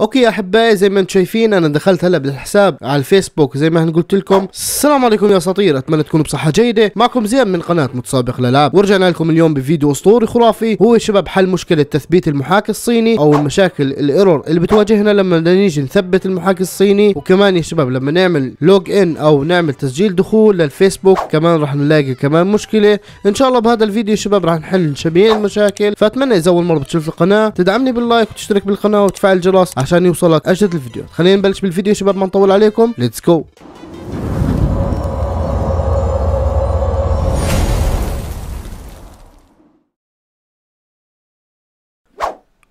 اوكي يا احبائي زي ما انتم شايفين انا دخلت هلا بالحساب على الفيسبوك زي ما قلت لكم السلام عليكم يا اساطير اتمنى تكونوا بصحه جيده معكم زياد من قناه متسابق الالعاب ورجعنا لكم اليوم بفيديو اسطوري خرافي هو شباب حل مشكله تثبيت المحاكي الصيني او المشاكل الايرور اللي بتواجهنا لما نيجي نثبت المحاكي الصيني وكمان يا شباب لما نعمل لوج ان او نعمل تسجيل دخول للفيسبوك كمان راح نلاقي كمان مشكله ان شاء الله بهذا الفيديو يا شباب راح نحل جميع المشاكل فاتمنى اذا اول مره بتشوف القناه تدعمني باللايك وتشترك بالقناه وتفعل الجرس عشان يوصلك اجدد الفيديو خلينا نبلش بالفيديو شباب ما نطول عليكم ليتس جو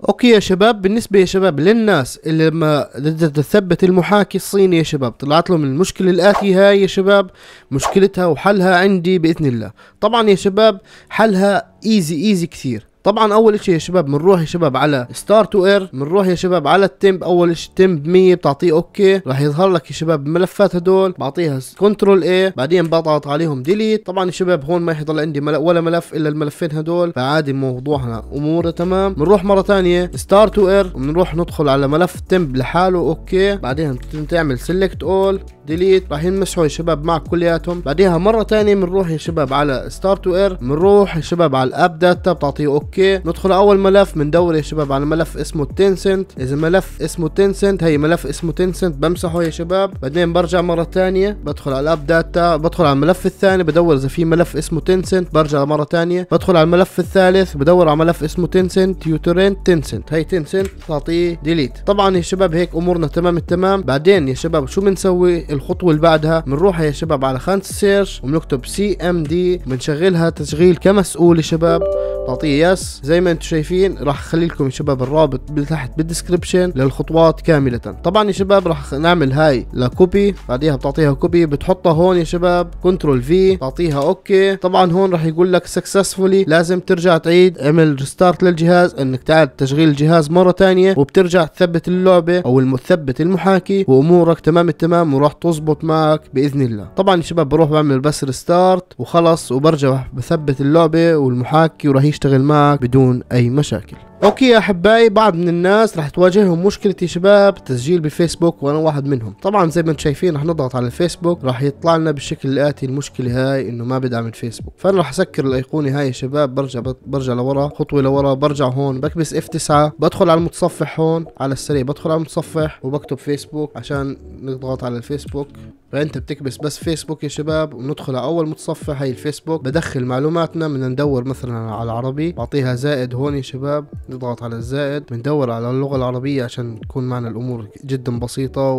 اوكي يا شباب بالنسبة يا شباب للناس اللي لما بدها تثبت المحاكي الصيني يا شباب طلعت لهم المشكلة الآتية هاي يا شباب مشكلتها وحلها عندي بإذن الله طبعا يا شباب حلها ايزي ايزي كثير طبعا اول شيء يا شباب بنروح يا شباب على ستار تو اير بنروح يا شباب على التمب اول شيء تمب 100 بتعطيه اوكي راح يظهر لك يا شباب الملفات هدول بعطيها كنترول اي بعدين بضغط عليهم ديليت طبعا يا شباب هون ما حيضل عندي ولا ملف الا الملفين هدول فعادي موضوعنا اموره تمام بنروح مره ثانيه ستار تو اير بنروح ندخل على ملف تمب لحاله اوكي بعدين تعمل سيلكت اول ديليت راح ينمسحوا يا شباب معك كلياتهم بعديها مره ثانيه بنروح يا شباب على ستار تو اير بنروح يا شباب على الاب داتا بتعطيه اوكي اوكي ندخل اول ملف بندور يا شباب على ملف اسمه تينسنت اذا ملف اسمه تينسنت هي ملف اسمه تينسنت بمسحه يا شباب بعدين برجع مره ثانيه بدخل على الاب داتا بدخل على الملف الثاني بدور اذا في ملف اسمه تينسنت برجع مره ثانيه بدخل على الملف الثالث بدور على ملف اسمه تينسنت يوترنت تينسنت هي تينسنت تعطيه ديليت طبعا يا شباب هيك امورنا تمام التمام بعدين يا شباب شو بنسوي الخطوه اللي بعدها بنروح يا شباب على خانة السيرش وبنكتب سي ام دي بنشغلها تشغيل كمسؤول يا شباب تعطيه يس زي ما انتم شايفين راح اخلي لكم يا شباب الرابط تحت بالدسكربشن للخطوات كاملة طبعا يا شباب راح نعمل هاي لكوبي بعديها بتعطيها كوبي بتحطها هون يا شباب كنترول في تعطيها اوكي طبعا هون راح يقول لك سكسسفولي لازم ترجع تعيد اعمل ريستارت للجهاز انك تعاد تشغيل الجهاز مرة ثانية وبترجع تثبت اللعبة او المثبت المحاكي وامورك تمام التمام وراح تزبط معك باذن الله طبعا يا شباب بروح بعمل بس ريستارت وخلص وبرجع بثبت اللعبة والمحاكي وراح يشتغل معك بدون أي مشاكل اوكي يا احبائي بعض من الناس رح تواجههم مشكله يا شباب تسجيل بالفيسبوك وانا واحد منهم طبعا زي ما انتم شايفين رح نضغط على الفيسبوك رح يطلع لنا بالشكل الاتي المشكله هاي انه ما بدعم الفيسبوك فانا رح اسكر الايقونه هاي يا شباب برجع برجع لورا خطوه لورا برجع هون بكبس اف 9 بدخل على المتصفح هون على السريع بدخل على المتصفح وبكتب فيسبوك عشان نضغط على الفيسبوك فانت بتكبس بس فيسبوك يا شباب وندخل على اول متصفح هي الفيسبوك بدخل معلوماتنا بدنا ندور مثلا على العربي بعطيها زائد هون يا شباب نضغط على الزائد بندور على اللغه العربيه عشان تكون معنا الامور جدا بسيطه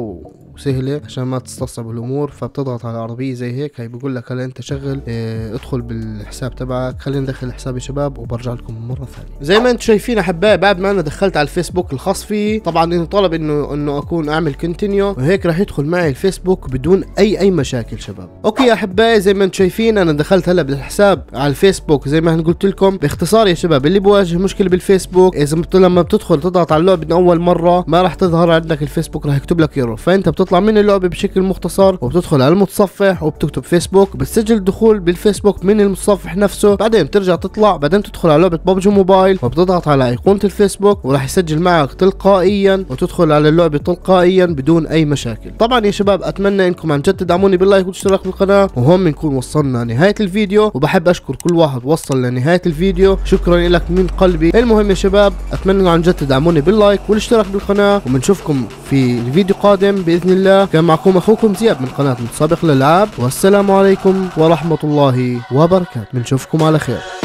وسهله عشان ما تستصعب الامور فبتضغط على العربيه زي هيك هي بقول لك هلا انت شغل اه ادخل بالحساب تبعك خلينا ندخل يا شباب وبرجع لكم مره ثانيه زي ما انتم شايفين احبائي بعد ما انا دخلت على الفيسبوك الخاص فيه طبعا انه طلب انه انه اكون اعمل كونتينيو وهيك راح يدخل معي الفيسبوك بدون اي اي مشاكل شباب اوكي يا احبائي زي ما انتم شايفين انا دخلت هلا بالحساب على الفيسبوك زي ما انا قلت لكم باختصار يا شباب اللي بواجه مشكله بالفيسبوك اذا لما بتدخل تضغط على اللعبه من اول مره ما راح تظهر عندك الفيسبوك راح يكتب لك ايرور فانت بتضغط بتطلع من اللعبة بشكل مختصر وبتدخل على المتصفح وبتكتب فيسبوك بتسجل الدخول بالفيسبوك من المتصفح نفسه بعدين بترجع تطلع بعدين تدخل على لعبة ببجي موبايل وبتضغط على ايقونة الفيسبوك وراح يسجل معك تلقائيا وتدخل على اللعبة تلقائيا بدون اي مشاكل طبعا يا شباب اتمنى انكم عن جد تدعموني باللايك والاشتراك بالقناة وهون بنكون وصلنا نهاية الفيديو وبحب اشكر كل واحد وصل لنهاية الفيديو شكرا لك من قلبي المهم يا شباب اتمنى عن جد تدعموني باللايك والاشتراك بالقناة وبنشوفكم في الفيديو قادم باذن الله كان معكم اخوكم زياد من قناه متسابق الالعاب والسلام عليكم ورحمه الله وبركاته بنشوفكم على خير